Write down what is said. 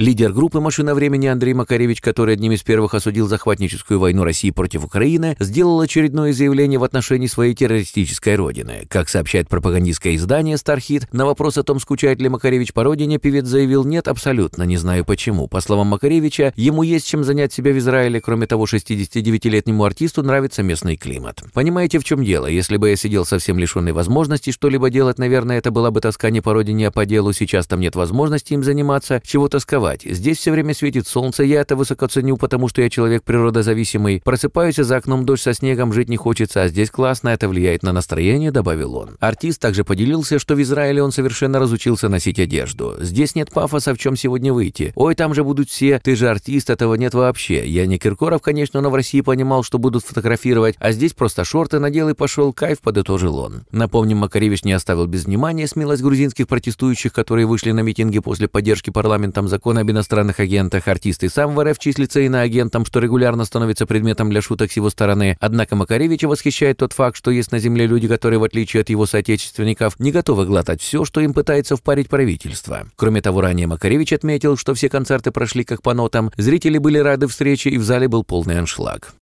Лидер группы «Машина времени» Андрей Макаревич, который одним из первых осудил захватническую войну России против Украины, сделал очередное заявление в отношении своей террористической родины. Как сообщает пропагандистское издание «Стархит», на вопрос о том, скучает ли Макаревич по родине, певец заявил «нет, абсолютно, не знаю почему». По словам Макаревича, ему есть чем занять себя в Израиле, кроме того, 69-летнему артисту нравится местный климат. Понимаете, в чем дело? Если бы я сидел совсем лишенный возможности что-либо делать, наверное, это была бы тоска не по родине, а по делу, сейчас там нет возможности им заниматься, чего тосковать спать. Здесь все время светит солнце, я это высоко ценю, потому что я человек природозависимый. Просыпаюсь, а за окном дождь со снегом, жить не хочется, а здесь классно, это влияет на настроение», — добавил он. Артист также поделился, что в Израиле он совершенно разучился носить одежду. «Здесь нет пафоса, в чем сегодня выйти. Ой, там же будут все, ты же артист, этого нет вообще. Я не Киркоров, конечно, но в России понимал, что будут фотографировать, а здесь просто шорты надел и пошел, кайф, подытожил он. Напомним, Макаревич не оставил без внимания смелость грузинских протестующих, которые вышли на митинги после поддержки парламентом закона об иностранных агентах, артисты и сам в РФ числится иноагентом, что регулярно становится предметом для шуток с его стороны. Однако Макаревича восхищает тот факт, что есть на земле люди, которые, в отличие от его соотечественников, не готовы глотать все, что им пытается впарить правительство. Кроме того, ранее Макаревич отметил, что все концерты прошли как по нотам, зрители были рады встрече и в зале был полный аншлаг.